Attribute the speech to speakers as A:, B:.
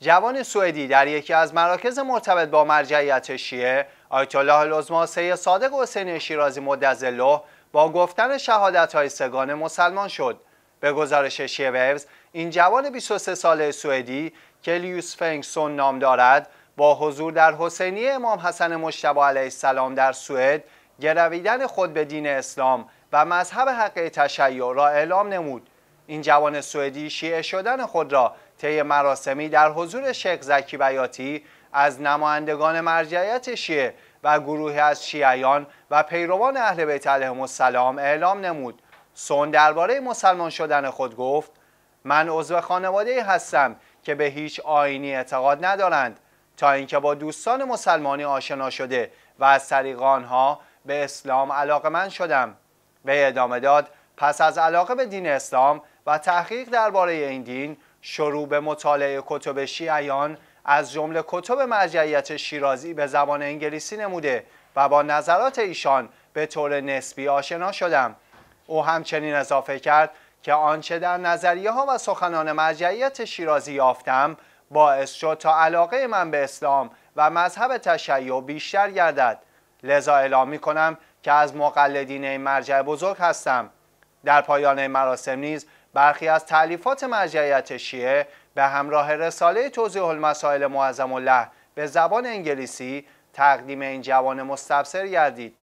A: جوان سوئدی در یکی از مراکز مرتبط با مرجعیت شیعه آیت الله العظما صادق حسین شیرازی مدظله با گفتن شهادت های سگان مسلمان شد به گزارش شیعه ویوز این جوان 23 ساله سوئدی که لیوس فنگسون نام دارد با حضور در حسینی امام حسن مشتبه علیه السلام در سوئد گرویدن خود به دین اسلام و مذهب حق تشیع را اعلام نمود این جوان سوئدی شیعه شدن خود را طی مراسمی در حضور شیخ زکی بیاتی از نمایندگان مرجعیت شیعه و گروهی از شیعیان و پیروان اهل بیت علیهم السلام اعلام نمود سون درباره مسلمان شدن خود گفت من عضو خانواده هستم که به هیچ آینی اعتقاد ندارند تا اینکه با دوستان مسلمانی آشنا شده و از طریق آنها به اسلام علاقه من شدم به ادامه داد پس از علاقه به دین اسلام و تحقیق درباره این دین شروع به مطالعه کتب شیعیان از جمله کتب مرجعیت شیرازی به زبان انگلیسی نموده و با نظرات ایشان به طور نسبی آشنا شدم او همچنین اضافه کرد که آنچه در نظریه ها و سخنان مرجعیت شیرازی یافتم باعث شد تا علاقه من به اسلام و مذهب تشیع بیشتر گردد لذا اعلام می کنم که از مقلدین این مرجع بزرگ هستم در پایان مراسم نیز برخی از تعلیفات مرجعیت شیعه به همراه رساله توضیح المسائل معظم الله به زبان انگلیسی تقدیم این جوان مستبصر گردید